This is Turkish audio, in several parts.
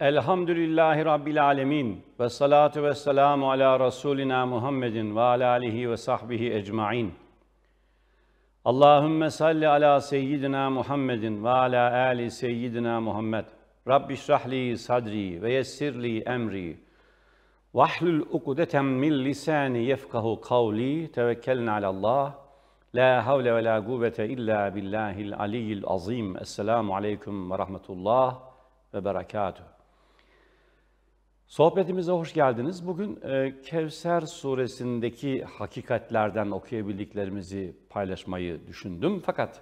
Elhamdülillahi Rabbil Alemin ve salatu ve selamu ala Rasulina Muhammedin ve ala alihi ve sahbihi ecmain. Allahümme salli ala seyyidina Muhammedin ve ala ali seyyidina Muhammed. Rabbi şrahli sadri ve yessirli emri. Vahlul ukdeten min lisani yefkahu kavli tevekkelna ala Allah. La havle ve la kuvvete illa billahil aliyyil azim. Esselamu aleyküm ve rahmetullah ve berekatuhu. Sohbetimize hoş geldiniz. Bugün e, Kevser suresindeki hakikatlerden okuyabildiklerimizi paylaşmayı düşündüm. Fakat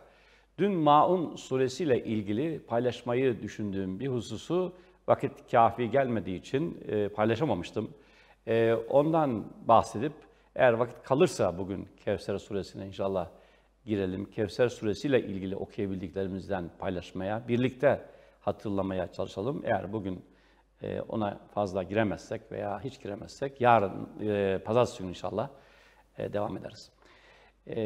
dün Maun suresiyle ilgili paylaşmayı düşündüğüm bir hususu vakit kafi gelmediği için e, paylaşamamıştım. E, ondan bahsedip eğer vakit kalırsa bugün Kevser suresine inşallah girelim. Kevser suresiyle ilgili okuyabildiklerimizden paylaşmaya, birlikte hatırlamaya çalışalım. Eğer bugün ee, ona fazla giremezsek veya hiç giremezsek yarın e, pazartesi günü inşallah e, devam ederiz. E,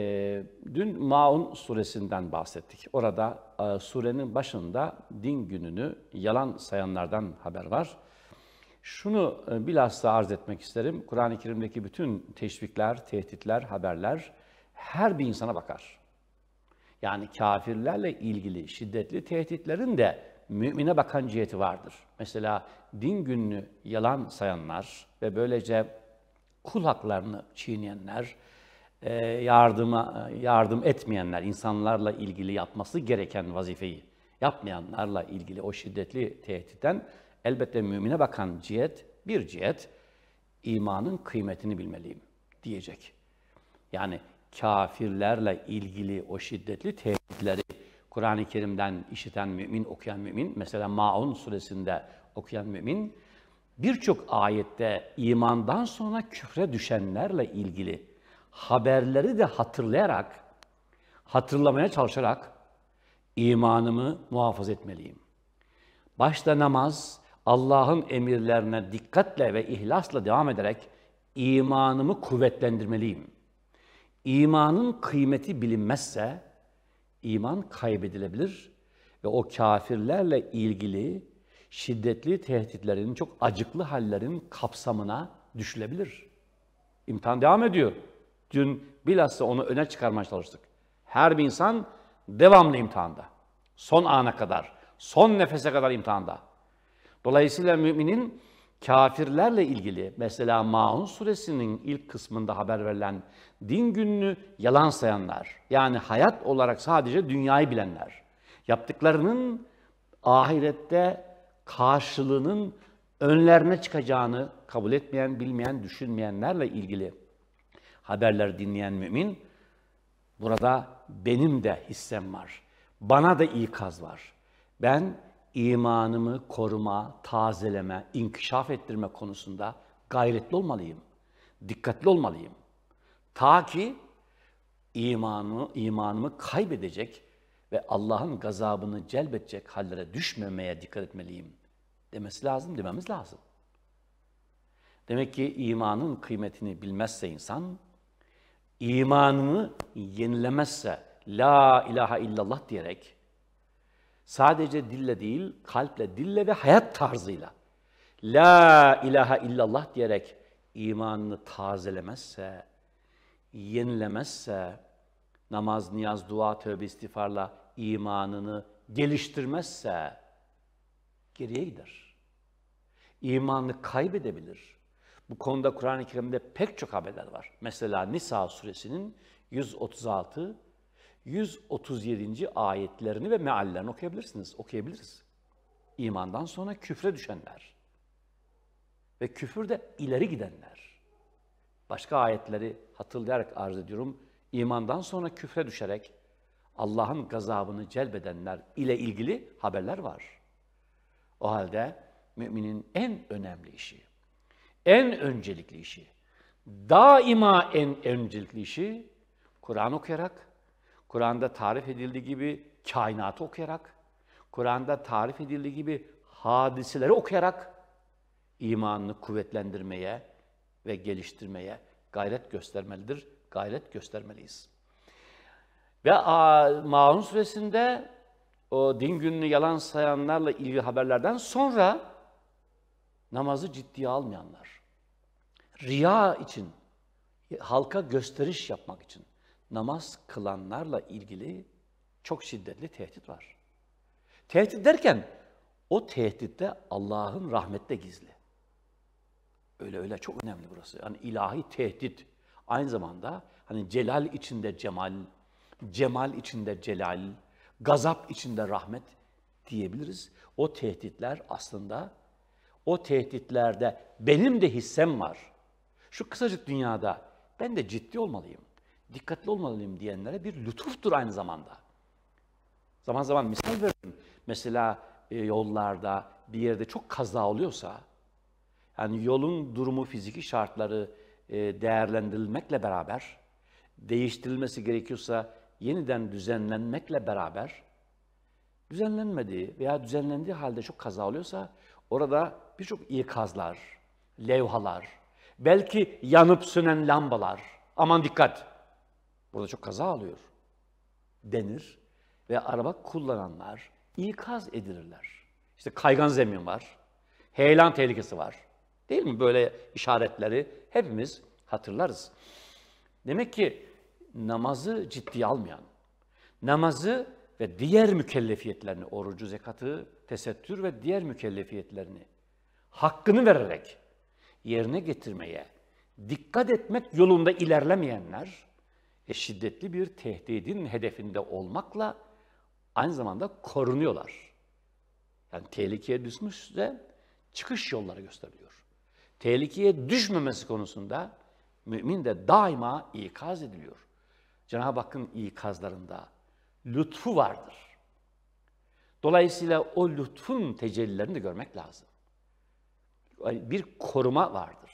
dün Maun suresinden bahsettik. Orada e, surenin başında din gününü yalan sayanlardan haber var. Şunu e, bilhassa arz etmek isterim. Kur'an-ı Kerim'deki bütün teşvikler, tehditler, haberler her bir insana bakar. Yani kafirlerle ilgili şiddetli tehditlerin de mümine bakan ciheti vardır. Mesela din gününü yalan sayanlar ve böylece kul haklarını çiğneyenler, e, yardıma e, yardım etmeyenler, insanlarla ilgili yapması gereken vazifeyi yapmayanlarla ilgili o şiddetli tehditten elbette mümine bakan cihet, bir cihet, imanın kıymetini bilmeliyim diyecek. Yani kafirlerle ilgili o şiddetli tehditleri Kur'an-ı Kerim'den işiten mümin, okuyan mümin, mesela Maun suresinde okuyan mümin, birçok ayette imandan sonra küfre düşenlerle ilgili haberleri de hatırlayarak, hatırlamaya çalışarak imanımı muhafaza etmeliyim. Başta namaz, Allah'ın emirlerine dikkatle ve ihlasla devam ederek imanımı kuvvetlendirmeliyim. İmanın kıymeti bilinmezse, iman kaybedilebilir ve o kafirlerle ilgili şiddetli tehditlerin, çok acıklı hallerin kapsamına düşülebilir. İmtihan devam ediyor. Dün bilhassa onu öne çıkarmaya çalıştık. Her bir insan devamlı imtihanda. Son ana kadar, son nefese kadar imtihanda. Dolayısıyla müminin kafirlerle ilgili mesela Maun suresinin ilk kısmında haber verilen din gününü yalan sayanlar, yani hayat olarak sadece dünyayı bilenler, yaptıklarının ahirette karşılığının önlerine çıkacağını kabul etmeyen, bilmeyen, düşünmeyenlerle ilgili haberler dinleyen mümin, burada benim de hissem var, bana da ikaz var. Ben imanımı koruma, tazeleme, inkişaf ettirme konusunda gayretli olmalıyım. Dikkatli olmalıyım. Ta ki imanı, imanımı kaybedecek ve Allah'ın gazabını celbedecek hallere düşmemeye dikkat etmeliyim demesi lazım, dememiz lazım. Demek ki imanın kıymetini bilmezse insan, imanını yenilemezse, La ilahe illallah diyerek, Sadece dille değil, kalple, dille ve hayat tarzıyla La ilahe illallah diyerek imanını tazelemezse, yenilemezse, namaz, niyaz, dua, tövbe, istiğfarla imanını geliştirmezse geriye gider. İmanını kaybedebilir. Bu konuda Kur'an-ı Kerim'de pek çok haberler var. Mesela Nisa suresinin 136 137. ayetlerini ve meallerini okuyabilirsiniz, okuyabiliriz. İmandan sonra küfre düşenler ve küfürde ileri gidenler. Başka ayetleri hatırlayarak arz ediyorum. İmandan sonra küfre düşerek Allah'ın gazabını celbedenler ile ilgili haberler var. O halde müminin en önemli işi, en öncelikli işi, daima en öncelikli işi Kur'an okuyarak Kur'an'da tarif edildiği gibi kainatı okuyarak, Kur'an'da tarif edildiği gibi hadiseleri okuyarak imanını kuvvetlendirmeye ve geliştirmeye gayret göstermelidir, gayret göstermeliyiz. Ve Maun suresinde o din gününü yalan sayanlarla ilgili haberlerden sonra namazı ciddiye almayanlar, riya için, halka gösteriş yapmak için, namaz kılanlarla ilgili çok şiddetli tehdit var. Tehdit derken o tehditte Allah'ın rahmette gizli. Öyle öyle çok önemli burası. Yani ilahi tehdit aynı zamanda hani celal içinde cemal, cemal içinde celal, gazap içinde rahmet diyebiliriz. O tehditler aslında o tehditlerde benim de hissem var. Şu kısacık dünyada ben de ciddi olmalıyım dikkatli olmalıyım diyenlere bir lütuftur aynı zamanda. Zaman zaman misal veririm. Mesela e, yollarda bir yerde çok kaza oluyorsa, yani yolun durumu, fiziki şartları e, değerlendirilmekle beraber, değiştirilmesi gerekiyorsa yeniden düzenlenmekle beraber, düzenlenmediği veya düzenlendiği halde çok kaza oluyorsa, orada birçok ikazlar, levhalar, belki yanıp sönen lambalar, aman dikkat, Burada çok kaza alıyor denir ve araba kullananlar ikaz edilirler. İşte kaygan zemin var, heyelan tehlikesi var. Değil mi? Böyle işaretleri hepimiz hatırlarız. Demek ki namazı ciddiye almayan, namazı ve diğer mükellefiyetlerini, orucu, zekatı, tesettür ve diğer mükellefiyetlerini hakkını vererek yerine getirmeye dikkat etmek yolunda ilerlemeyenler e, şiddetli bir tehdidin hedefinde olmakla aynı zamanda korunuyorlar. Yani tehlikeye düşmüşse çıkış yolları gösteriliyor. Tehlikeye düşmemesi konusunda mümin de daima ikaz ediliyor. Cenab-ı Hakk'ın ikazlarında lütfu vardır. Dolayısıyla o lütfun tecellilerini de görmek lazım. Bir koruma vardır.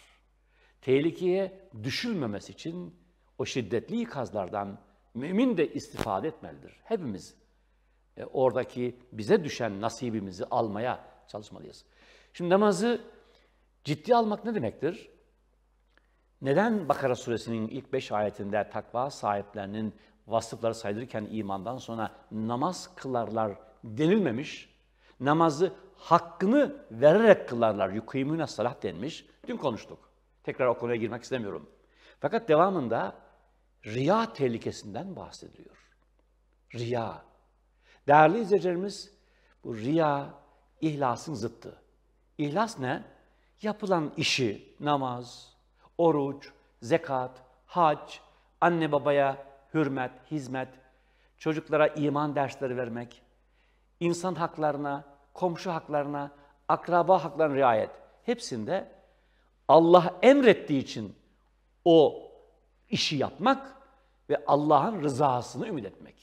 Tehlikeye düşülmemesi için o şiddetli ikazlardan mümin de istifade etmelidir. Hepimiz e, oradaki bize düşen nasibimizi almaya çalışmalıyız. Şimdi namazı ciddi almak ne demektir? Neden Bakara suresinin ilk beş ayetinde takva sahiplerinin vasıfları saydırırken imandan sonra namaz kılarlar denilmemiş, namazı hakkını vererek kılarlar, yukimüne salah denmiş. Dün konuştuk. Tekrar o konuya girmek istemiyorum. Fakat devamında riya tehlikesinden bahsediyor. Riya. Değerli izleyicilerimiz, bu riya ihlasın zıttı. İhlas ne? Yapılan işi, namaz, oruç, zekat, hac, anne babaya hürmet, hizmet, çocuklara iman dersleri vermek, insan haklarına, komşu haklarına, akraba haklarına riayet. Hepsinde Allah emrettiği için o işi yapmak ve Allah'ın rızasını ümit etmek.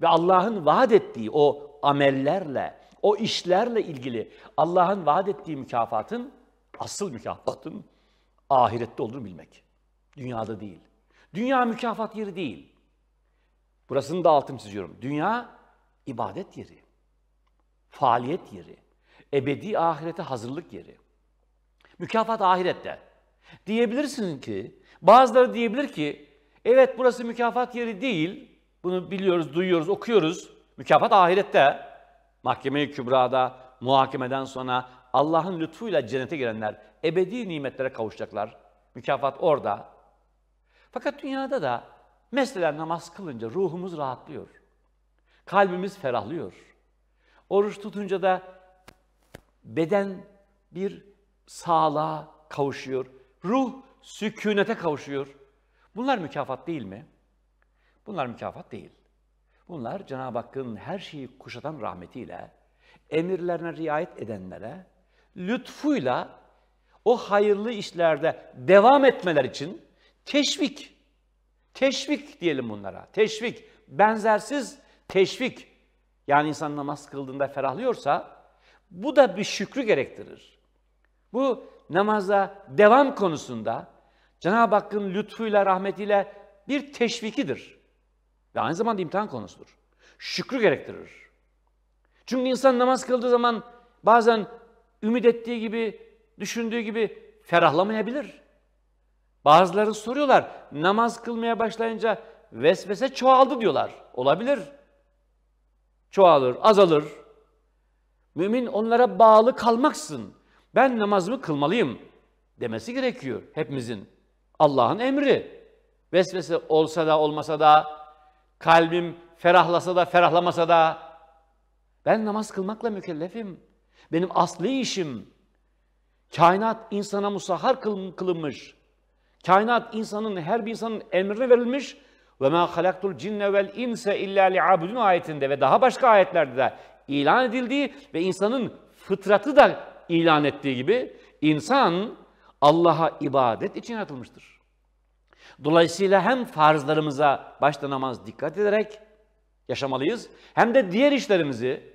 Ve Allah'ın vaat ettiği o amellerle, o işlerle ilgili Allah'ın vaat ettiği mükafatın, asıl mükafatın ahirette olduğunu bilmek. Dünyada değil. Dünya mükafat yeri değil. Burasını da altını çiziyorum. Dünya ibadet yeri, faaliyet yeri, ebedi ahirete hazırlık yeri. Mükafat ahirette. Diyebilirsin ki Bazıları diyebilir ki evet burası mükafat yeri değil. Bunu biliyoruz, duyuyoruz, okuyoruz. Mükafat ahirette. Mahkeme-i Kübra'da muhakemeden sonra Allah'ın lütfuyla cennete girenler ebedi nimetlere kavuşacaklar. Mükafat orada. Fakat dünyada da mesela namaz kılınca ruhumuz rahatlıyor. Kalbimiz ferahlıyor. Oruç tutunca da beden bir sağlığa kavuşuyor. Ruh sükunete kavuşuyor. Bunlar mükafat değil mi? Bunlar mükafat değil. Bunlar Cenab-ı Hakk'ın her şeyi kuşatan rahmetiyle, emirlerine riayet edenlere, lütfuyla o hayırlı işlerde devam etmeler için teşvik, teşvik diyelim bunlara, teşvik, benzersiz teşvik. Yani insan namaz kıldığında ferahlıyorsa bu da bir şükrü gerektirir. Bu namaza devam konusunda Cenab-ı Hakk'ın lütfuyla, rahmetiyle bir teşvikidir. Ve aynı zamanda imtihan konusudur. Şükrü gerektirir. Çünkü insan namaz kıldığı zaman bazen ümit ettiği gibi, düşündüğü gibi ferahlamayabilir. Bazıları soruyorlar, namaz kılmaya başlayınca vesvese çoğaldı diyorlar. Olabilir. Çoğalır, azalır. Mümin onlara bağlı kalmaksın. Ben namazımı kılmalıyım demesi gerekiyor hepimizin. Allah'ın emri. Vesvese olsa da olmasa da, kalbim ferahlasa da ferahlamasa da, ben namaz kılmakla mükellefim. Benim asli işim. Kainat insana musahhar kılınmış. Kainat insanın, her bir insanın emrine verilmiş. Ve ma halaktul cinne vel inse illa li'abudun ayetinde ve daha başka ayetlerde de ilan edildiği ve insanın fıtratı da ilan ettiği gibi insan Allah'a ibadet için yaratılmıştır. Dolayısıyla hem farzlarımıza başta namaz dikkat ederek yaşamalıyız hem de diğer işlerimizi,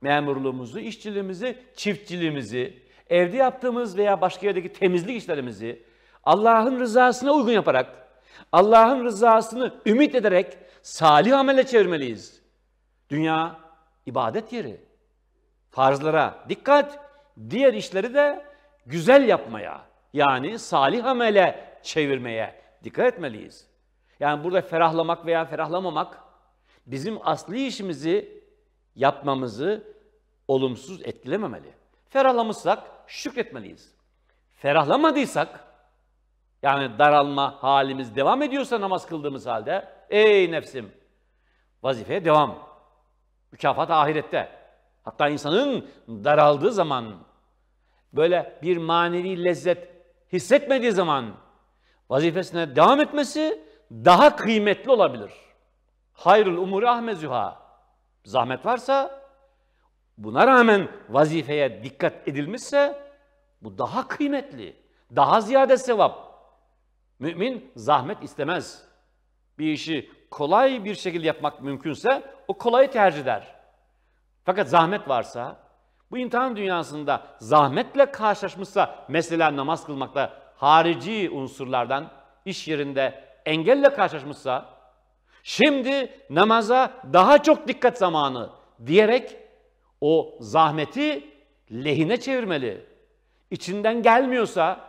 memurluğumuzu, işçiliğimizi, çiftçiliğimizi, evde yaptığımız veya başka yerdeki temizlik işlerimizi Allah'ın rızasına uygun yaparak, Allah'ın rızasını ümit ederek salih amele çevirmeliyiz. Dünya ibadet yeri. Farzlara dikkat, diğer işleri de güzel yapmaya yani salih amele çevirmeye dikkat etmeliyiz. Yani burada ferahlamak veya ferahlamamak bizim asli işimizi yapmamızı olumsuz etkilememeli. Ferahlamışsak şükretmeliyiz. Ferahlamadıysak yani daralma halimiz devam ediyorsa namaz kıldığımız halde ey nefsim vazifeye devam. Mükafat ahirette. Hatta insanın daraldığı zaman, böyle bir manevi lezzet hissetmediği zaman vazifesine devam etmesi daha kıymetli olabilir. Hayrul umuri ahmezüha. Zahmet varsa, buna rağmen vazifeye dikkat edilmişse bu daha kıymetli, daha ziyade sevap. Mümin zahmet istemez. Bir işi kolay bir şekilde yapmak mümkünse o kolayı tercih eder. Fakat zahmet varsa, bu imtihan dünyasında zahmetle karşılaşmışsa mesela namaz kılmakta harici unsurlardan iş yerinde engelle karşılaşmışsa şimdi namaza daha çok dikkat zamanı diyerek o zahmeti lehine çevirmeli. İçinden gelmiyorsa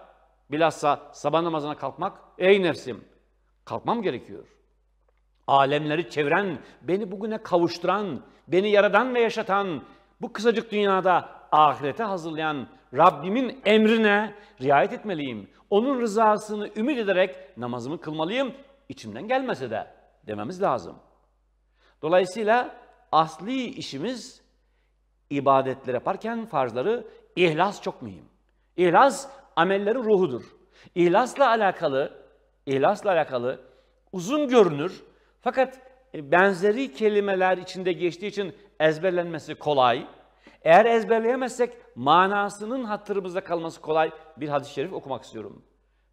bilhassa sabah namazına kalkmak ey nefsim kalkmam gerekiyor.'' alemleri çeviren, beni bugüne kavuşturan, beni yaradan ve yaşatan, bu kısacık dünyada ahirete hazırlayan Rabbimin emrine riayet etmeliyim. Onun rızasını ümit ederek namazımı kılmalıyım, içimden gelmese de dememiz lazım. Dolayısıyla asli işimiz ibadetler yaparken farzları ihlas çok mühim. İhlas amellerin ruhudur. İhlasla alakalı, ihlasla alakalı uzun görünür fakat e, benzeri kelimeler içinde geçtiği için ezberlenmesi kolay. Eğer ezberleyemezsek manasının hatırımızda kalması kolay bir hadis-i şerif okumak istiyorum.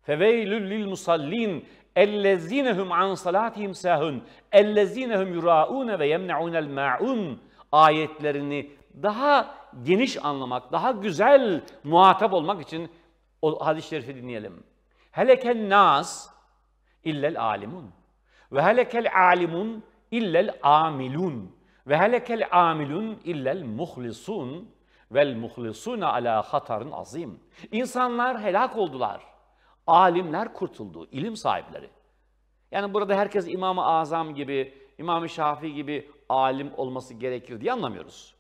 Feveylül lil musallin ellezinehum an salatihim sahun ellezinehum yuraun ve el maun ayetlerini daha geniş anlamak, daha güzel muhatap olmak için o hadis-i şerifi dinleyelim. Heleken nas illel alimun. Ve helekel alimun illel amilun. Ve helekel amilun illel muhlisun. Vel muhlisuna ala hatarın azim. İnsanlar helak oldular. Alimler kurtuldu, ilim sahipleri. Yani burada herkes İmam-ı Azam gibi, İmam-ı Şafii gibi alim olması gerekir diye anlamıyoruz.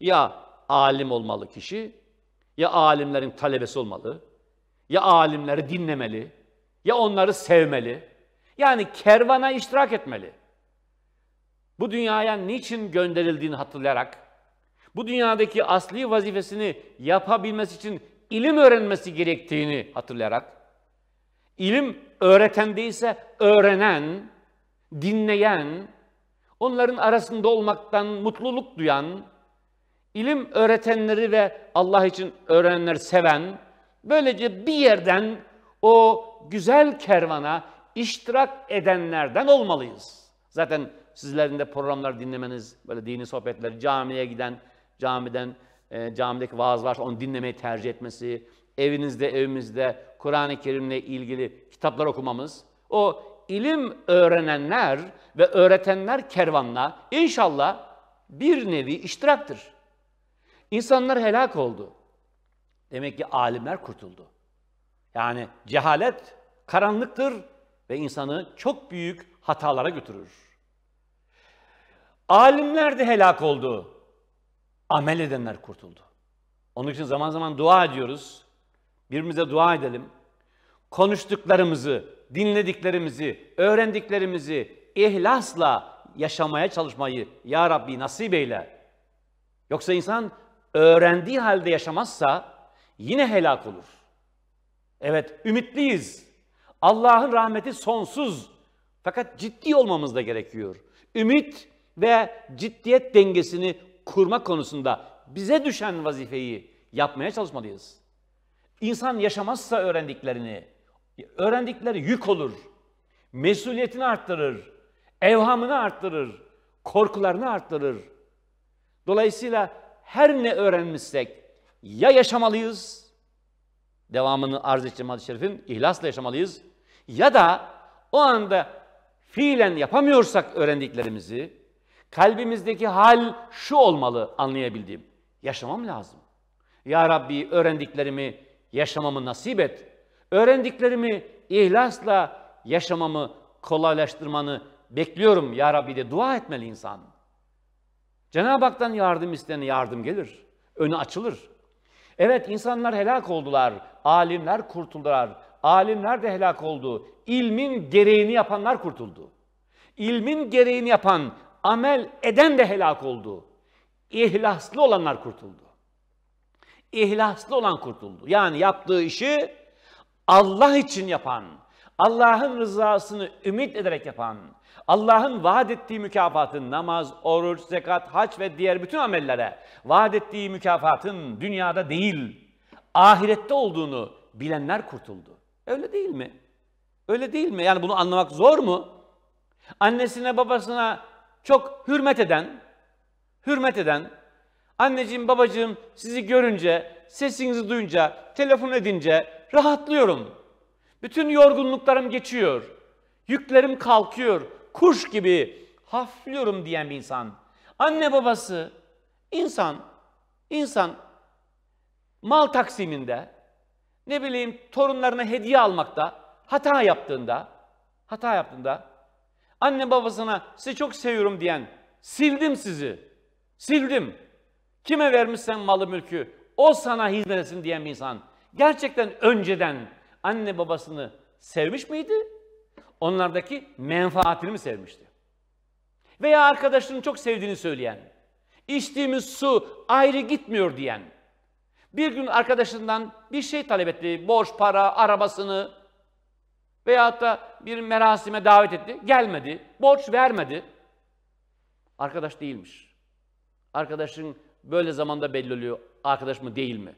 Ya alim olmalı kişi, ya alimlerin talebesi olmalı, ya alimleri dinlemeli, ya onları sevmeli, yani kervana iştirak etmeli. Bu dünyaya niçin gönderildiğini hatırlayarak, bu dünyadaki asli vazifesini yapabilmesi için ilim öğrenmesi gerektiğini hatırlayarak, ilim öğreten değilse öğrenen, dinleyen, onların arasında olmaktan mutluluk duyan, ilim öğretenleri ve Allah için öğrenenleri seven, böylece bir yerden o güzel kervana iştirak edenlerden olmalıyız. Zaten sizlerin de programlar dinlemeniz, böyle dini sohbetleri, camiye giden, camiden, e, camideki vaaz varsa onu dinlemeyi tercih etmesi, evinizde, evimizde Kur'an-ı Kerim'le ilgili kitaplar okumamız, o ilim öğrenenler ve öğretenler kervanla inşallah bir nevi iştiraktır. İnsanlar helak oldu. Demek ki alimler kurtuldu. Yani cehalet karanlıktır, ve insanı çok büyük hatalara götürür. Alimler de helak oldu. Amel edenler kurtuldu. Onun için zaman zaman dua ediyoruz. Birbirimize dua edelim. Konuştuklarımızı, dinlediklerimizi, öğrendiklerimizi ihlasla yaşamaya çalışmayı Ya Rabbi nasip eyle. Yoksa insan öğrendiği halde yaşamazsa yine helak olur. Evet, ümitliyiz. Allah'ın rahmeti sonsuz. Fakat ciddi olmamız da gerekiyor. Ümit ve ciddiyet dengesini kurma konusunda bize düşen vazifeyi yapmaya çalışmalıyız. İnsan yaşamazsa öğrendiklerini, öğrendikleri yük olur. Mesuliyetini arttırır, evhamını arttırır, korkularını arttırır. Dolayısıyla her ne öğrenmişsek ya yaşamalıyız, devamını arz edeceğim hadis-i şerifin, ihlasla yaşamalıyız, ya da o anda fiilen yapamıyorsak öğrendiklerimizi kalbimizdeki hal şu olmalı anlayabildiğim. Yaşamam lazım. Ya Rabbi öğrendiklerimi yaşamamı nasip et. Öğrendiklerimi ihlasla yaşamamı kolaylaştırmanı bekliyorum ya Rabbi de dua etmeli insan. Cenab-ı Hak'tan yardım isteyene yardım gelir. Önü açılır. Evet insanlar helak oldular, alimler kurtuldular, alimler de helak oldu. İlmin gereğini yapanlar kurtuldu. İlmin gereğini yapan, amel eden de helak oldu. İhlaslı olanlar kurtuldu. İhlaslı olan kurtuldu. Yani yaptığı işi Allah için yapan, Allah'ın rızasını ümit ederek yapan, Allah'ın vaat ettiği mükafatın namaz, oruç, zekat, hac ve diğer bütün amellere vaat ettiği mükafatın dünyada değil, ahirette olduğunu bilenler kurtuldu. Öyle değil mi? Öyle değil mi? Yani bunu anlamak zor mu? Annesine babasına çok hürmet eden, hürmet eden, anneciğim babacığım sizi görünce, sesinizi duyunca, telefon edince rahatlıyorum. Bütün yorgunluklarım geçiyor. Yüklerim kalkıyor. Kuş gibi hafliyorum diyen bir insan. Anne babası, insan, insan mal taksiminde ne bileyim torunlarına hediye almakta hata yaptığında, hata yaptığında anne babasına sizi çok seviyorum diyen sildim sizi, sildim. Kime vermişsen malı mülkü o sana hizmet etsin diyen bir insan gerçekten önceden anne babasını sevmiş miydi? Onlardaki menfaatini mi sevmişti? Veya arkadaşının çok sevdiğini söyleyen, içtiğimiz su ayrı gitmiyor diyen, bir gün arkadaşından bir şey talep etti. Borç, para, arabasını veyahut da bir merasime davet etti. Gelmedi. Borç vermedi. Arkadaş değilmiş. Arkadaşın böyle zamanda belli oluyor. Arkadaş mı değil mi?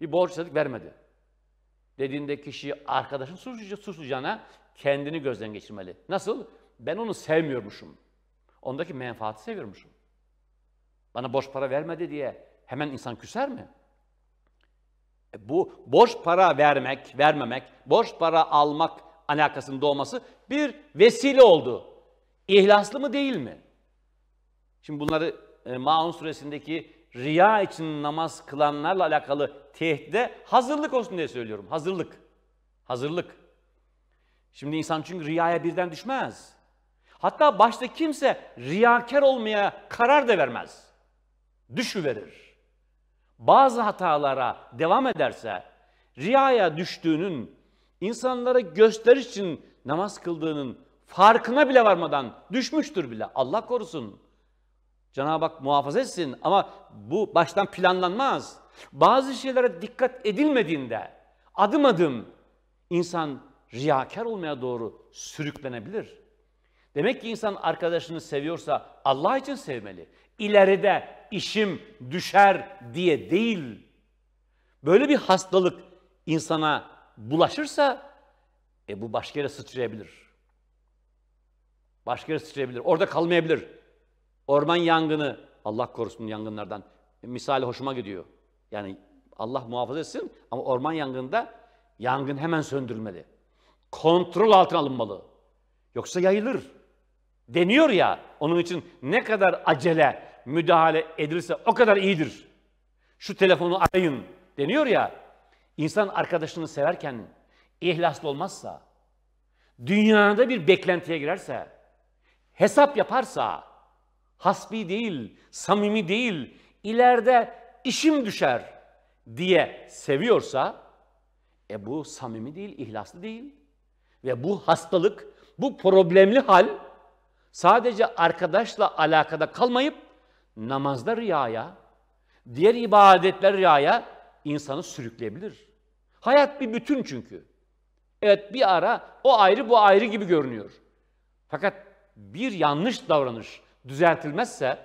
Bir borç istedik vermedi. Dediğinde kişi arkadaşın suçlayacağına kendini gözden geçirmeli. Nasıl? Ben onu sevmiyormuşum. Ondaki menfaati seviyormuşum. Bana borç para vermedi diye hemen insan küser mi? bu borç para vermek, vermemek, borç para almak alakasında olması bir vesile oldu. İhlaslı mı değil mi? Şimdi bunları e, Maun suresindeki riya için namaz kılanlarla alakalı tehdide hazırlık olsun diye söylüyorum. Hazırlık. Hazırlık. Şimdi insan çünkü riyaya birden düşmez. Hatta başta kimse riyakar olmaya karar da vermez. Düşüverir bazı hatalara devam ederse, riyaya düştüğünün, insanlara gösteriş için namaz kıldığının farkına bile varmadan düşmüştür bile. Allah korusun. Cenab-ı Hak muhafaza etsin ama bu baştan planlanmaz. Bazı şeylere dikkat edilmediğinde adım adım insan riyakar olmaya doğru sürüklenebilir. Demek ki insan arkadaşını seviyorsa Allah için sevmeli ileride işim düşer diye değil. Böyle bir hastalık insana bulaşırsa e bu başka yere sıçrayabilir. Başka yere sıçrayabilir. Orada kalmayabilir. Orman yangını, Allah korusun yangınlardan. E, misali hoşuma gidiyor. Yani Allah muhafaza etsin ama orman yangında yangın hemen söndürülmeli. Kontrol altına alınmalı. Yoksa yayılır. Deniyor ya, onun için ne kadar acele, müdahale edilirse o kadar iyidir. Şu telefonu arayın deniyor ya. İnsan arkadaşını severken ihlaslı olmazsa, dünyada bir beklentiye girerse, hesap yaparsa, hasbi değil, samimi değil, ileride işim düşer diye seviyorsa, e bu samimi değil, ihlaslı değil. Ve bu hastalık, bu problemli hal sadece arkadaşla alakada kalmayıp namazda riyaya, diğer ibadetler riyaya insanı sürükleyebilir. Hayat bir bütün çünkü. Evet bir ara o ayrı bu ayrı gibi görünüyor. Fakat bir yanlış davranış düzeltilmezse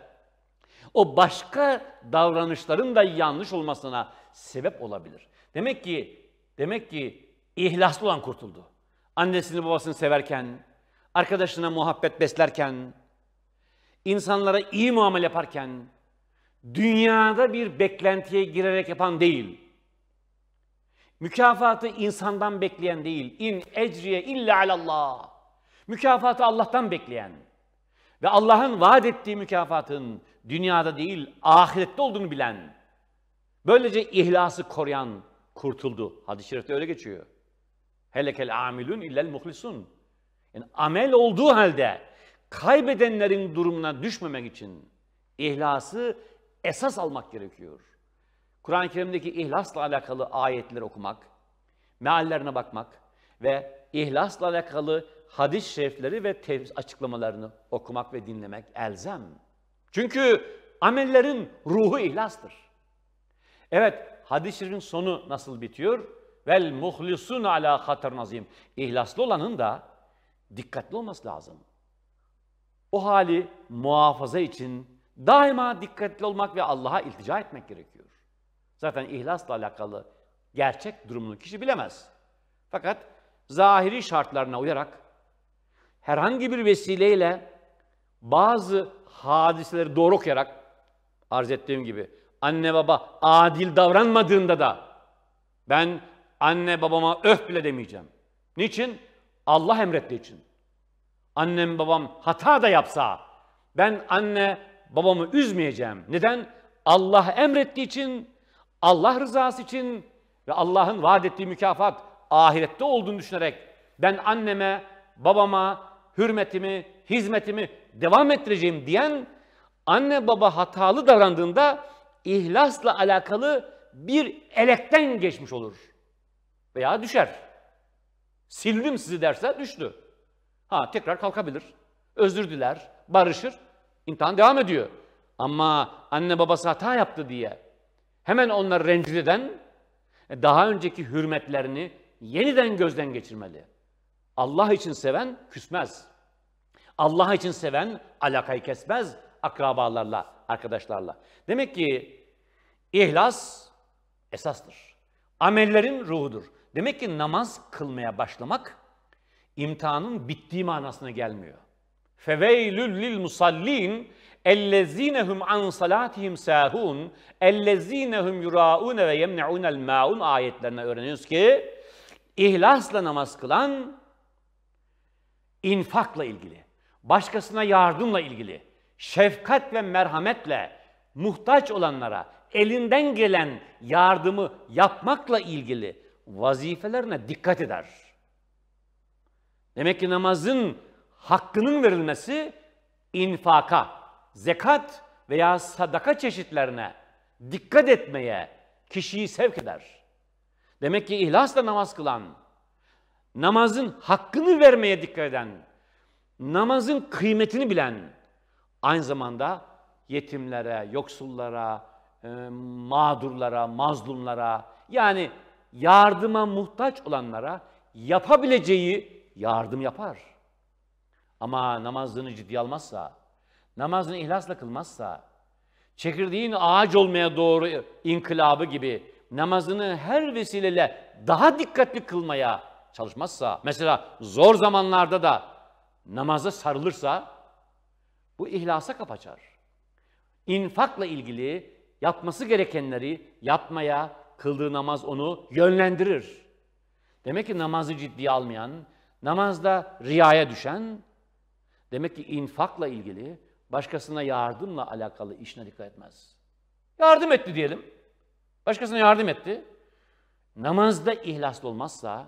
o başka davranışların da yanlış olmasına sebep olabilir. Demek ki demek ki ihlaslı olan kurtuldu. Annesini babasını severken, arkadaşına muhabbet beslerken, insanlara iyi muamele yaparken dünyada bir beklentiye girerek yapan değil. Mükafatı insandan bekleyen değil. İn ecriye illa alallah. Mükafatı Allah'tan bekleyen ve Allah'ın vaat ettiği mükafatın dünyada değil ahirette olduğunu bilen, böylece ihlası koruyan kurtuldu. Hadis-i şerifte öyle geçiyor. Helekel amilun illel muhlisun. Yani amel olduğu halde kaybedenlerin durumuna düşmemek için ihlası esas almak gerekiyor. Kur'an-ı Kerim'deki ihlasla alakalı ayetleri okumak, meallerine bakmak ve ihlasla alakalı hadis-i şerifleri ve açıklamalarını okumak ve dinlemek elzem. Çünkü amellerin ruhu ihlastır. Evet, hadis-i şerifin sonu nasıl bitiyor? Vel muhlisun ala hatır nazim. İhlaslı olanın da dikkatli olması lazım o hali muhafaza için daima dikkatli olmak ve Allah'a iltica etmek gerekiyor. Zaten ihlasla alakalı gerçek durumunu kişi bilemez. Fakat zahiri şartlarına uyarak herhangi bir vesileyle bazı hadiseleri doğru okuyarak arz ettiğim gibi anne baba adil davranmadığında da ben anne babama öf bile demeyeceğim. Niçin? Allah emrettiği için. Annem babam hata da yapsa ben anne babamı üzmeyeceğim. Neden? Allah emrettiği için, Allah rızası için ve Allah'ın vaat ettiği mükafat ahirette olduğunu düşünerek ben anneme, babama hürmetimi, hizmetimi devam ettireceğim diyen anne baba hatalı davrandığında ihlasla alakalı bir elekten geçmiş olur. Veya düşer. Sildim sizi derse düştü. Ha tekrar kalkabilir. Özür diler, barışır. İmtihan devam ediyor. Ama anne babası hata yaptı diye hemen onları rencide e, daha önceki hürmetlerini yeniden gözden geçirmeli. Allah için seven küsmez. Allah için seven alakayı kesmez akrabalarla, arkadaşlarla. Demek ki ihlas esastır. Amellerin ruhudur. Demek ki namaz kılmaya başlamak imtihanın bittiği manasına gelmiyor. Feveylül lil musallin ellezinehum an salatihim sahun ellezinehum yuraun ve yemneun el maun ayetlerine öğreniyoruz ki ihlasla namaz kılan infakla ilgili, başkasına yardımla ilgili, şefkat ve merhametle muhtaç olanlara elinden gelen yardımı yapmakla ilgili vazifelerine dikkat eder.'' Demek ki namazın hakkının verilmesi infaka, zekat veya sadaka çeşitlerine dikkat etmeye kişiyi sevk eder. Demek ki ihlasla namaz kılan, namazın hakkını vermeye dikkat eden, namazın kıymetini bilen, aynı zamanda yetimlere, yoksullara, e, mağdurlara, mazlumlara yani yardıma muhtaç olanlara yapabileceği yardım yapar. Ama namazını ciddiye almazsa, namazını ihlasla kılmazsa, çekirdeğin ağaç olmaya doğru inkılabı gibi namazını her vesileyle daha dikkatli kılmaya çalışmazsa, mesela zor zamanlarda da namaza sarılırsa, bu ihlasa kapaçar. İnfakla ilgili yapması gerekenleri yapmaya, kıldığı namaz onu yönlendirir. Demek ki namazı ciddiye almayan, Namazda riyaya düşen, demek ki infakla ilgili, başkasına yardımla alakalı işine dikkat etmez. Yardım etti diyelim. Başkasına yardım etti. Namazda ihlaslı olmazsa,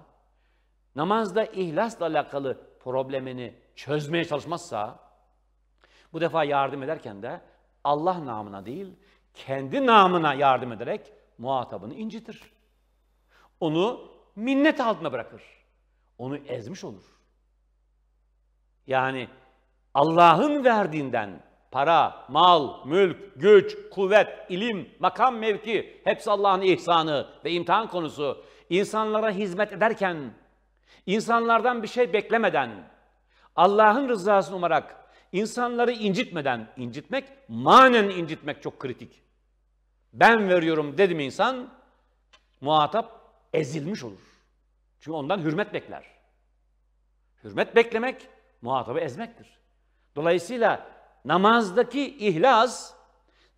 namazda ihlasla alakalı problemini çözmeye çalışmazsa, bu defa yardım ederken de Allah namına değil, kendi namına yardım ederek muhatabını incitir. Onu minnet altına bırakır onu ezmiş olur. Yani Allah'ın verdiğinden para, mal, mülk, güç, kuvvet, ilim, makam, mevki hepsi Allah'ın ihsanı ve imtihan konusu. İnsanlara hizmet ederken, insanlardan bir şey beklemeden, Allah'ın rızasını umarak, insanları incitmeden, incitmek, manen incitmek çok kritik. Ben veriyorum dedim insan, muhatap ezilmiş olur. Çünkü ondan hürmet bekler. Hürmet beklemek muhatabı ezmektir. Dolayısıyla namazdaki ihlas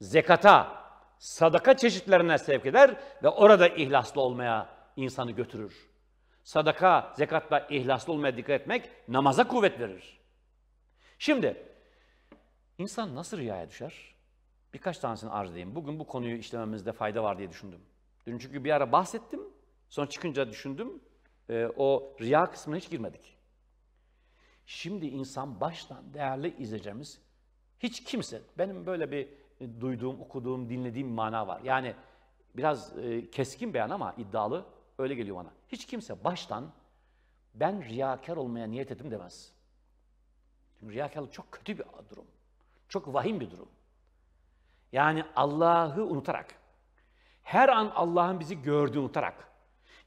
zekata, sadaka çeşitlerine sevk eder ve orada ihlaslı olmaya insanı götürür. Sadaka, zekatla ihlaslı olmaya dikkat etmek namaza kuvvet verir. Şimdi insan nasıl riyaya düşer? Birkaç tanesini arz edeyim. Bugün bu konuyu işlememizde fayda var diye düşündüm. Dün çünkü bir ara bahsettim. Sonra çıkınca düşündüm. E, o riya kısmına hiç girmedik. Şimdi insan baştan değerli izleyeceğimiz hiç kimse, benim böyle bir e, duyduğum, okuduğum, dinlediğim mana var. Yani biraz e, keskin beyan ama iddialı öyle geliyor bana. Hiç kimse baştan ben riyakar olmaya niyet ettim demez. Çünkü riyakarlık çok kötü bir durum. Çok vahim bir durum. Yani Allah'ı unutarak, her an Allah'ın bizi gördüğünü unutarak,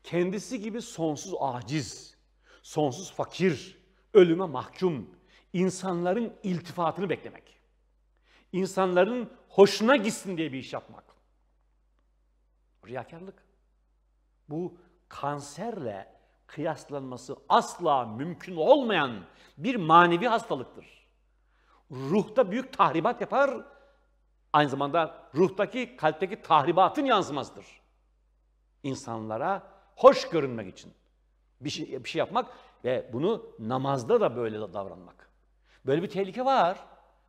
kendisi gibi sonsuz aciz, sonsuz fakir, ölüme mahkum, insanların iltifatını beklemek, insanların hoşuna gitsin diye bir iş yapmak. Riyakarlık. Bu kanserle kıyaslanması asla mümkün olmayan bir manevi hastalıktır. Ruhta büyük tahribat yapar, aynı zamanda ruhtaki, kalpteki tahribatın yansımasıdır. İnsanlara hoş görünmek için bir şey, bir şey yapmak ve bunu namazda da böyle davranmak. Böyle bir tehlike var.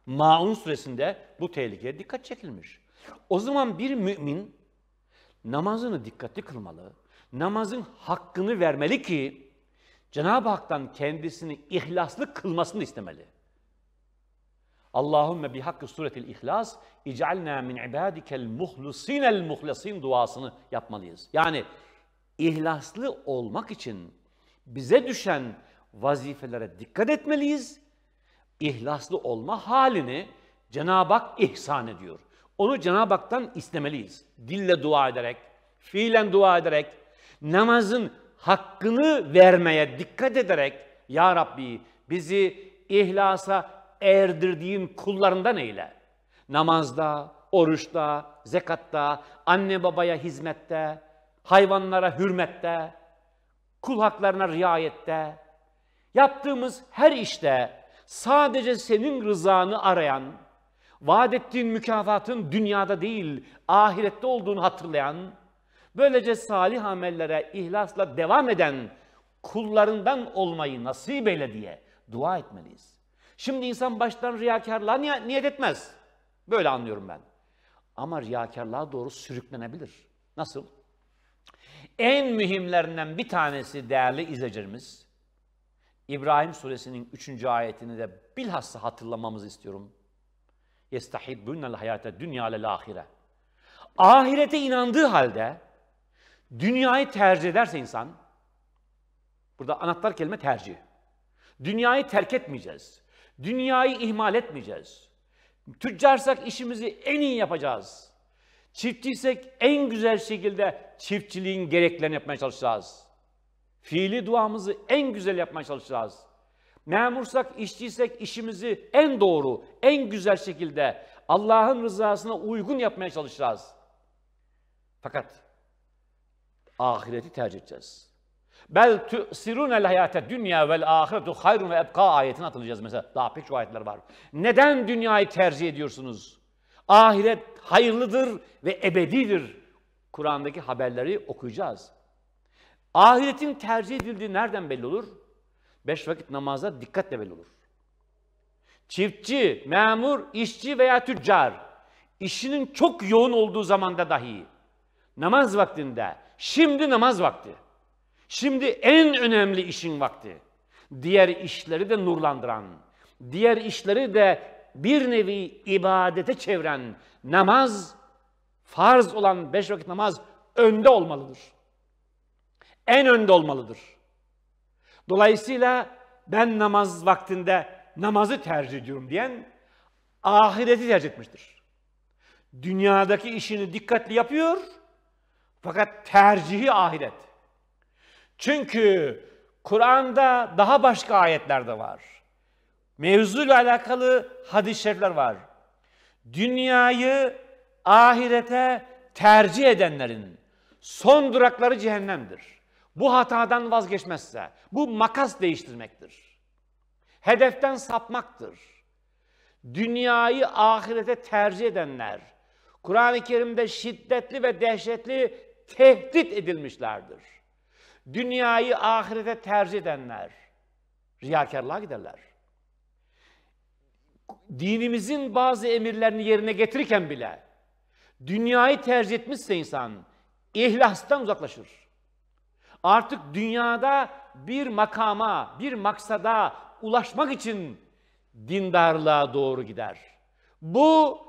Maun suresinde bu tehlikeye dikkat çekilmiş. O zaman bir mümin namazını dikkatli kılmalı, namazın hakkını vermeli ki Cenab-ı Hak'tan kendisini ihlaslı kılmasını istemeli. Allahümme bi hakkı suretil ihlas icalna min ibadikel muhlusinel muhlasin duasını yapmalıyız. Yani ihlaslı olmak için bize düşen vazifelere dikkat etmeliyiz. İhlaslı olma halini Cenab-ı Hak ihsan ediyor. Onu Cenab-ı Hak'tan istemeliyiz. Dille dua ederek, fiilen dua ederek, namazın hakkını vermeye dikkat ederek Ya Rabbi bizi ihlasa erdirdiğin kullarından eyle. Namazda, oruçta, zekatta, anne babaya hizmette, hayvanlara hürmette, kul haklarına riayette, yaptığımız her işte sadece senin rızanı arayan, vaat ettiğin mükafatın dünyada değil, ahirette olduğunu hatırlayan, böylece salih amellere ihlasla devam eden kullarından olmayı nasip eyle diye dua etmeliyiz. Şimdi insan baştan riyakarlığa ni niyet etmez. Böyle anlıyorum ben. Ama riyakarlığa doğru sürüklenebilir. Nasıl? En mühimlerinden bir tanesi değerli izleyicilerimiz, İbrahim suresinin 3. ayetini de bilhassa hatırlamamızı istiyorum. يَسْتَحِبُّنَ dünya دُنْيَا لَلْآخِرَةِ Ahirete inandığı halde dünyayı tercih ederse insan, burada anahtar kelime tercih. Dünyayı terk etmeyeceğiz. Dünyayı ihmal etmeyeceğiz. Tüccarsak işimizi en iyi yapacağız. Çiftçiysek en güzel şekilde çiftçiliğin gereklerini yapmaya çalışacağız. Fiili duamızı en güzel yapmaya çalışacağız. Memursak, işçiysek işimizi en doğru, en güzel şekilde Allah'ın rızasına uygun yapmaya çalışacağız. Fakat ahireti tercih edeceğiz. Bel el hayate dünya vel ahiretu hayrun ve ebka ayetini hatırlayacağız mesela. Daha pek çok ayetler var. Neden dünyayı tercih ediyorsunuz? Ahiret hayırlıdır ve ebedidir. Kur'an'daki haberleri okuyacağız. Ahiretin tercih edildiği nereden belli olur? Beş vakit namaza dikkatle belli olur. Çiftçi, memur, işçi veya tüccar işinin çok yoğun olduğu zamanda dahi namaz vaktinde, şimdi namaz vakti. Şimdi en önemli işin vakti. Diğer işleri de nurlandıran, diğer işleri de bir nevi ibadete çeviren namaz, farz olan beş vakit namaz önde olmalıdır. En önde olmalıdır. Dolayısıyla ben namaz vaktinde namazı tercih ediyorum diyen ahireti tercih etmiştir. Dünyadaki işini dikkatli yapıyor fakat tercihi ahiret. Çünkü Kur'an'da daha başka ayetler de var mevzuyla alakalı hadis-i şerifler var. Dünyayı ahirete tercih edenlerin son durakları cehennemdir. Bu hatadan vazgeçmezse, bu makas değiştirmektir. Hedeften sapmaktır. Dünyayı ahirete tercih edenler, Kur'an-ı Kerim'de şiddetli ve dehşetli tehdit edilmişlerdir. Dünyayı ahirete tercih edenler, riyakarlığa giderler dinimizin bazı emirlerini yerine getirirken bile dünyayı tercih etmişse insan ihlastan uzaklaşır. Artık dünyada bir makama, bir maksada ulaşmak için dindarlığa doğru gider. Bu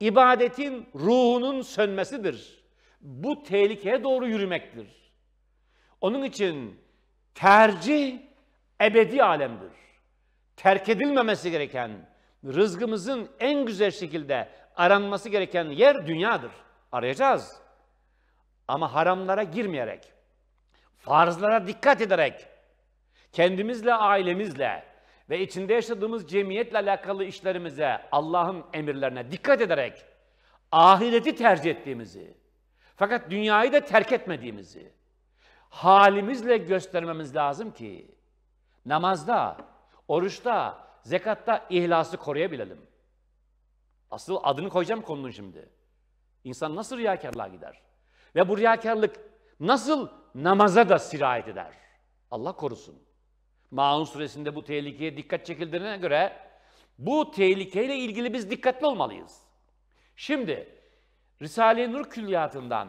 ibadetin ruhunun sönmesidir. Bu tehlikeye doğru yürümektir. Onun için tercih ebedi alemdir. Terk edilmemesi gereken Rızgımızın en güzel şekilde aranması gereken yer dünyadır. Arayacağız. Ama haramlara girmeyerek, farzlara dikkat ederek, kendimizle, ailemizle ve içinde yaşadığımız cemiyetle alakalı işlerimize, Allah'ın emirlerine dikkat ederek ahireti tercih ettiğimizi, fakat dünyayı da terk etmediğimizi halimizle göstermemiz lazım ki namazda, oruçta, zekatta ihlası koruyabilelim. Asıl adını koyacağım konunun şimdi. İnsan nasıl riyakarlığa gider? Ve bu riyakarlık nasıl namaza da sirayet eder? Allah korusun. Maun suresinde bu tehlikeye dikkat çekildiğine göre bu tehlikeyle ilgili biz dikkatli olmalıyız. Şimdi Risale-i Nur külliyatından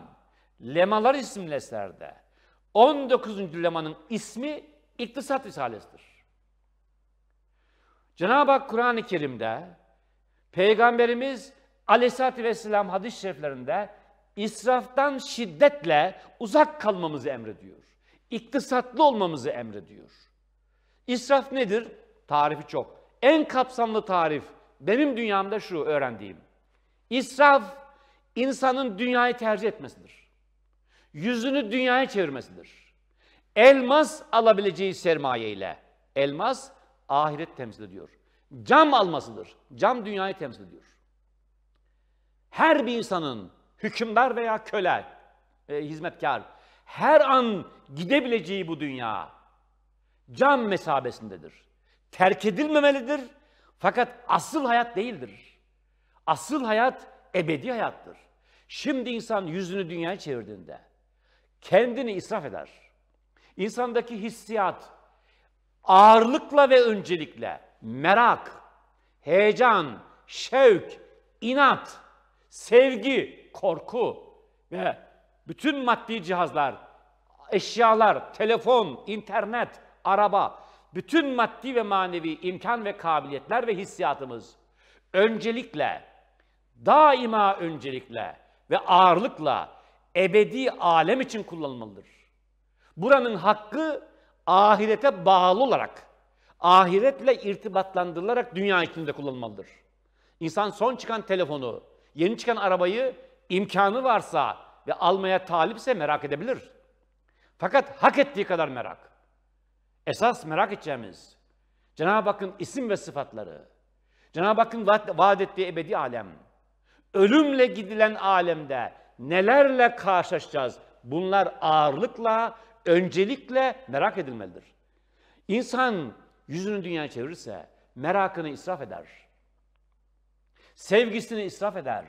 Lemalar isimli eserde 19. Lemanın ismi İktisat Risalesidir. Cenab-ı Hak Kur'an-ı Kerim'de Peygamberimiz Aleyhisselatü Vesselam hadis-i şeriflerinde israftan şiddetle uzak kalmamızı emrediyor. İktisatlı olmamızı emrediyor. İsraf nedir? Tarifi çok. En kapsamlı tarif benim dünyamda şu öğrendiğim. İsraf insanın dünyayı tercih etmesidir. Yüzünü dünyaya çevirmesidir. Elmas alabileceği sermaye ile. Elmas ahiret temsil ediyor. Cam almasıdır. Cam dünyayı temsil ediyor. Her bir insanın hükümdar veya köle, e, hizmetkar her an gidebileceği bu dünya cam mesabesindedir. Terk edilmemelidir. Fakat asıl hayat değildir. Asıl hayat ebedi hayattır. Şimdi insan yüzünü dünyaya çevirdiğinde kendini israf eder. İnsandaki hissiyat, ağırlıkla ve öncelikle merak, heyecan, şevk, inat, sevgi, korku ve bütün maddi cihazlar, eşyalar, telefon, internet, araba, bütün maddi ve manevi imkan ve kabiliyetler ve hissiyatımız öncelikle, daima öncelikle ve ağırlıkla ebedi alem için kullanılmalıdır. Buranın hakkı ahirete bağlı olarak, ahiretle irtibatlandırılarak dünya içinde kullanılmalıdır. İnsan son çıkan telefonu, yeni çıkan arabayı imkanı varsa ve almaya talipse merak edebilir. Fakat hak ettiği kadar merak. Esas merak edeceğimiz Cenab-ı Hakk'ın isim ve sıfatları, Cenab-ı Hakk'ın vaat ettiği ebedi alem, ölümle gidilen alemde nelerle karşılaşacağız? Bunlar ağırlıkla öncelikle merak edilmelidir. İnsan yüzünü dünyaya çevirirse merakını israf eder. Sevgisini israf eder.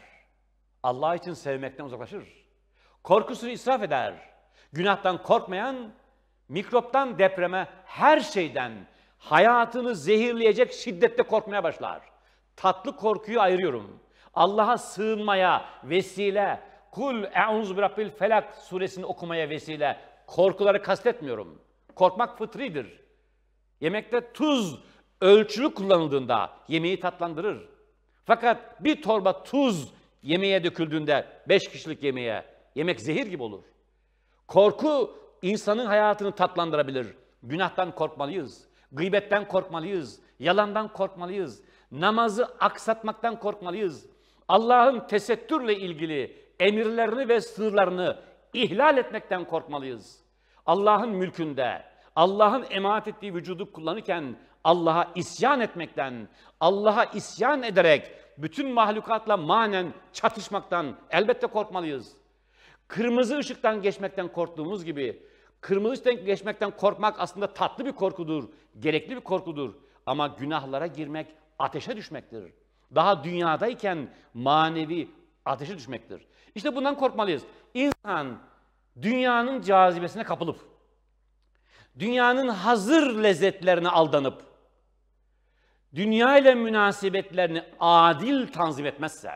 Allah için sevmekten uzaklaşır. Korkusunu israf eder. Günahtan korkmayan, mikroptan depreme, her şeyden hayatını zehirleyecek şiddette korkmaya başlar. Tatlı korkuyu ayırıyorum. Allah'a sığınmaya vesile, Kul e'unzu bi rabbil felak suresini okumaya vesile. Korkuları kastetmiyorum. Korkmak fıtridir. Yemekte tuz ölçülü kullanıldığında yemeği tatlandırır. Fakat bir torba tuz yemeğe döküldüğünde beş kişilik yemeğe yemek zehir gibi olur. Korku insanın hayatını tatlandırabilir. Günahtan korkmalıyız. Gıybetten korkmalıyız. Yalandan korkmalıyız. Namazı aksatmaktan korkmalıyız. Allah'ın tesettürle ilgili emirlerini ve sırlarını ihlal etmekten korkmalıyız. Allah'ın mülkünde, Allah'ın emanet ettiği vücudu kullanırken Allah'a isyan etmekten, Allah'a isyan ederek bütün mahlukatla manen çatışmaktan elbette korkmalıyız. Kırmızı ışıktan geçmekten korktuğumuz gibi kırmızı ışıktan geçmekten korkmak aslında tatlı bir korkudur, gerekli bir korkudur ama günahlara girmek ateşe düşmektir. Daha dünyadayken manevi ateşe düşmektir. İşte bundan korkmalıyız. İnsan dünyanın cazibesine kapılıp, dünyanın hazır lezzetlerine aldanıp, dünya ile münasebetlerini adil tanzim etmezse,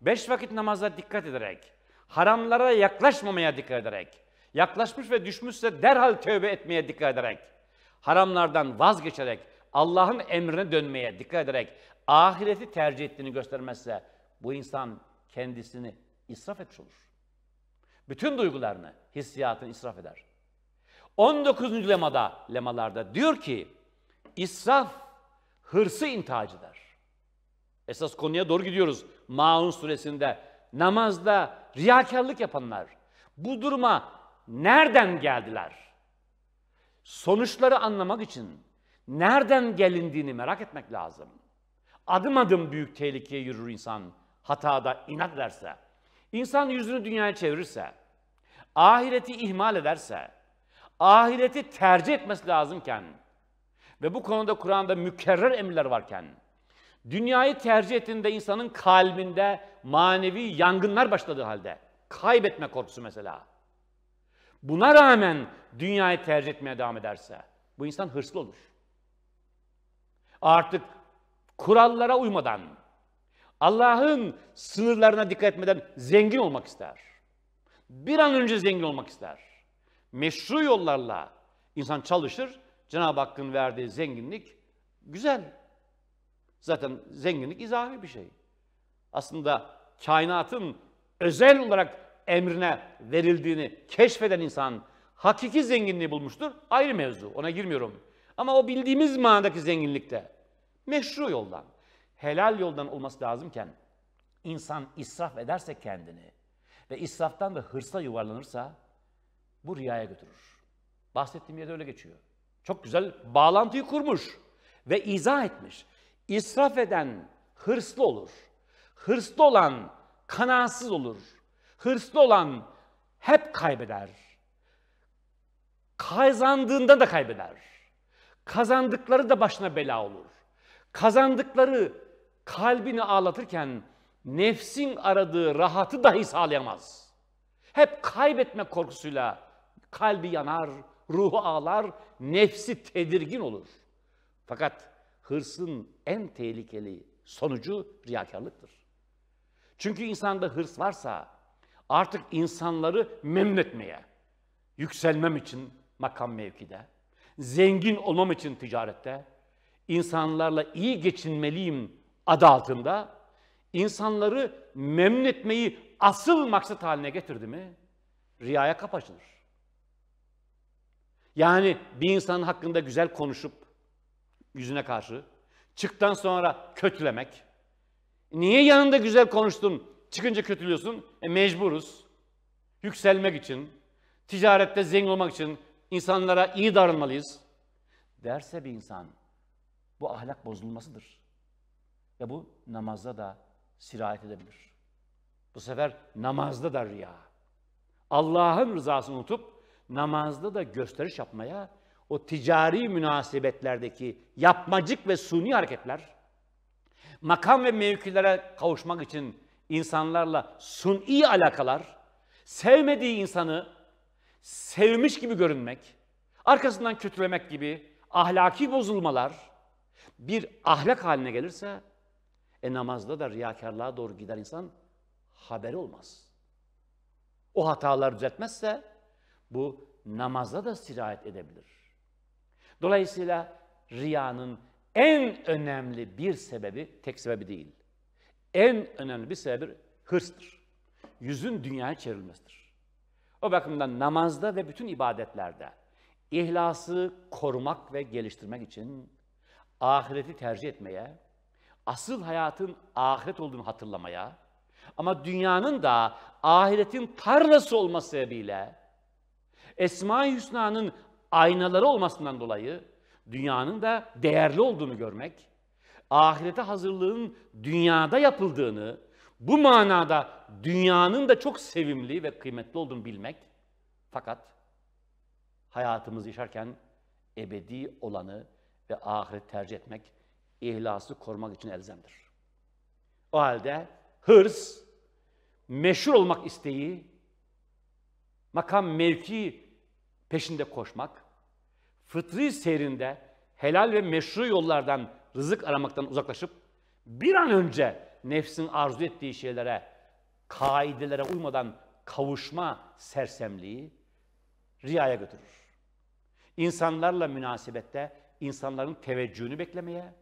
beş vakit namaza dikkat ederek, haramlara yaklaşmamaya dikkat ederek, yaklaşmış ve düşmüşse derhal tövbe etmeye dikkat ederek, haramlardan vazgeçerek, Allah'ın emrine dönmeye dikkat ederek, ahireti tercih ettiğini göstermezse, bu insan kendisini israf etmiş olur. Bütün duygularını, hissiyatını israf eder. 19. lemada, lemalarda diyor ki, israf hırsı intihacıdır. Esas konuya doğru gidiyoruz. Maun suresinde namazda riyakarlık yapanlar bu duruma nereden geldiler? Sonuçları anlamak için nereden gelindiğini merak etmek lazım. Adım adım büyük tehlikeye yürür insan hatada inat ederse. İnsan yüzünü dünyaya çevirirse, ahireti ihmal ederse, ahireti tercih etmesi lazımken ve bu konuda Kur'an'da mükerrer emirler varken, dünyayı tercih ettiğinde insanın kalbinde manevi yangınlar başladığı halde, kaybetme korkusu mesela, buna rağmen dünyayı tercih etmeye devam ederse, bu insan hırslı olur. Artık kurallara uymadan, Allah'ın sınırlarına dikkat etmeden zengin olmak ister. Bir an önce zengin olmak ister. Meşru yollarla insan çalışır. Cenab-ı Hakk'ın verdiği zenginlik güzel. Zaten zenginlik izafi bir şey. Aslında kainatın özel olarak emrine verildiğini keşfeden insan hakiki zenginliği bulmuştur. Ayrı mevzu. Ona girmiyorum. Ama o bildiğimiz manadaki zenginlikte meşru yoldan helal yoldan olması lazımken insan israf ederse kendini ve israftan da hırsa yuvarlanırsa bu riyaya götürür. Bahsettiğim yerde öyle geçiyor. Çok güzel bağlantıyı kurmuş ve izah etmiş. İsraf eden hırslı olur. Hırslı olan kanaatsız olur. Hırslı olan hep kaybeder. Kazandığında da kaybeder. Kazandıkları da başına bela olur. Kazandıkları kalbini ağlatırken nefsin aradığı rahatı dahi sağlayamaz. Hep kaybetme korkusuyla kalbi yanar, ruhu ağlar, nefsi tedirgin olur. Fakat hırsın en tehlikeli sonucu riyakarlıktır. Çünkü insanda hırs varsa artık insanları memnun etmeye, yükselmem için makam mevkide, zengin olmam için ticarette, insanlarla iyi geçinmeliyim adı altında insanları memnun etmeyi asıl maksat haline getirdi mi riyaya kap Yani bir insanın hakkında güzel konuşup yüzüne karşı çıktan sonra kötülemek. Niye yanında güzel konuştun çıkınca kötülüyorsun? E mecburuz. Yükselmek için, ticarette zengin olmak için insanlara iyi davranmalıyız. Derse bir insan bu ahlak bozulmasıdır. Ya bu namazda da sirayet edebilir. Bu sefer namazda da riya. Allah'ın rızasını unutup namazda da gösteriş yapmaya, o ticari münasebetlerdeki yapmacık ve suni hareketler, makam ve mevkilere kavuşmak için insanlarla suni alakalar, sevmediği insanı sevmiş gibi görünmek, arkasından kötülemek gibi ahlaki bozulmalar bir ahlak haline gelirse e namazda da riyakarlığa doğru gider insan haber olmaz. O hatalar düzeltmezse bu namaza da sirayet edebilir. Dolayısıyla riyanın en önemli bir sebebi, tek sebebi değil. En önemli bir sebebi hırstır. Yüzün dünyaya çevrilmesidir. O bakımdan namazda ve bütün ibadetlerde ihlası korumak ve geliştirmek için ahireti tercih etmeye, asıl hayatın ahiret olduğunu hatırlamaya ama dünyanın da ahiretin tarlası olması sebebiyle Esma-i Hüsna'nın aynaları olmasından dolayı dünyanın da değerli olduğunu görmek, ahirete hazırlığın dünyada yapıldığını, bu manada dünyanın da çok sevimli ve kıymetli olduğunu bilmek fakat hayatımızı yaşarken ebedi olanı ve ahiret tercih etmek ihlası korumak için elzemdir. O halde hırs, meşhur olmak isteği, makam mevki peşinde koşmak, fıtri seyrinde helal ve meşru yollardan rızık aramaktan uzaklaşıp bir an önce nefsin arzu ettiği şeylere, kaidelere uymadan kavuşma sersemliği riyaya götürür. İnsanlarla münasebette insanların teveccühünü beklemeye,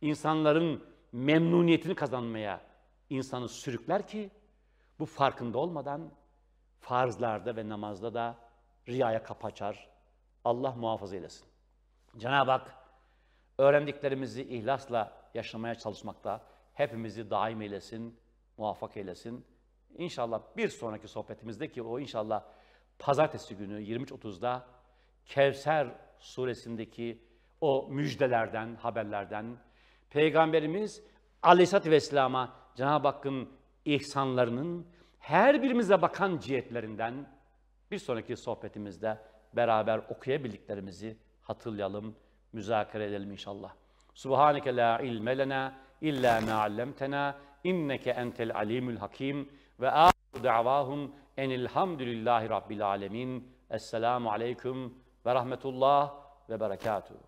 insanların memnuniyetini kazanmaya insanı sürükler ki bu farkında olmadan farzlarda ve namazda da riyaya kapaçar. Allah muhafaza eylesin. Cenab-ı Hak öğrendiklerimizi ihlasla yaşamaya çalışmakta hepimizi daim eylesin, muvaffak eylesin. İnşallah bir sonraki sohbetimizde ki o inşallah pazartesi günü 23.30'da Kevser suresindeki o müjdelerden, haberlerden, Peygamberimiz Aleyhisselatü Vesselam'a Cenab-ı Hakk'ın ihsanlarının her birimize bakan cihetlerinden bir sonraki sohbetimizde beraber okuyabildiklerimizi hatırlayalım, müzakere edelim inşallah. Subhaneke la ilme lena illa ma allamtena inneke entel alimul hakim ve ahir davahum enilhamdülillahi rabbil alemin. Esselamu aleyküm ve rahmetullah ve berekatuhu.